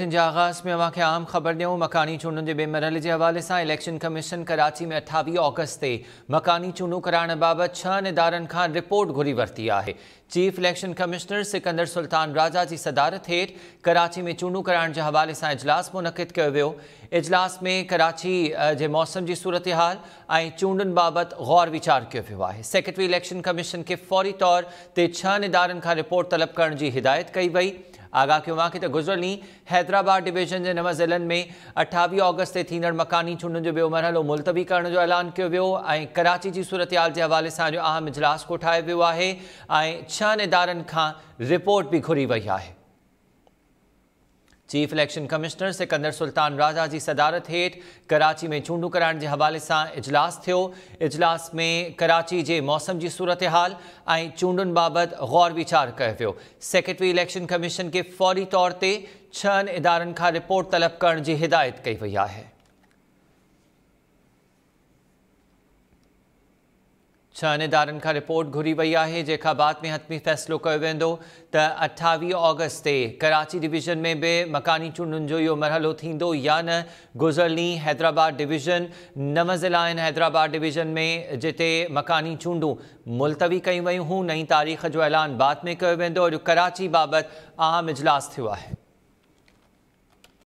इन जे आगाज़ में अव्हांखे आम ख़बर ॾियूं मकानी चूंडुनि जे ॿिए मरहले जे हवाले से इलेक्शन कमीशन कराची में अठावीह ऑगस्ट से मकानी चूंडूं कराइण बाबति छहनि इदारनि रिपोर्ट घुरी वरती है chief election commissioner Sikandar Sultan Raja की सदारत हेठि कराची में चूडू कराने के हवा से इजलास मुनक़िद कयो वियो इजलास में कराची जे मौसम की सूरत हाल चूडन बाबत गौर वीचार किया वियो सेक्रेटरी इलेक्शन कमीशन के फौरी तौर ते छहनि इदारनि रिपोर्ट तलब करण जी हिदायत कई वही आगाह कयूं हुआ की त हैदराबाद डिवीज़न के नव जिले में अठावीह अगस्त से थींदड़ मकानी चूंडुनि जो ॿियो मरहलो मुलतवी करण जो ऐलान कयो वियो कराची की सूरतयाल के हवा से अहम इजलास कोठाया वियो है ऐं छहनि इदारनि खां रिपोर्ट बि घुरी वही है chief election commissioner Sikandar Sultan Raja की सदारत हेठ कराची में चूंडू कराने के हवा से इजलास थो इजलास में कराची के मौसम की सूरत हाल चूडन बाबत गौर वीचार कर सेक्रेटरी इलेक्शन कमीशन के फौरी तौर पर छह इदार रिपोर्ट तलब करण की हिदायत कई वही है छह दारनि खां रिपोर्ट घुरी वही है जेका बाद में हतमी फैसलो कयो वेंदो त अठावीह अगस्त से कराची डिवीज़न में भी मकानी चूंडुनि जो इहो मरहलो थींदो या न गुज़िरल हैदराबाद डिवीज़न नव ज़िला हैदराबाद डिवीज़न में जिते मकानी चूडू मुलतवी कई वयूं हुयूं नई तारीख़ जो ऐलान बाद में कयो वेंदो अॼु कराची बाबत अहम इजलास थियो आहे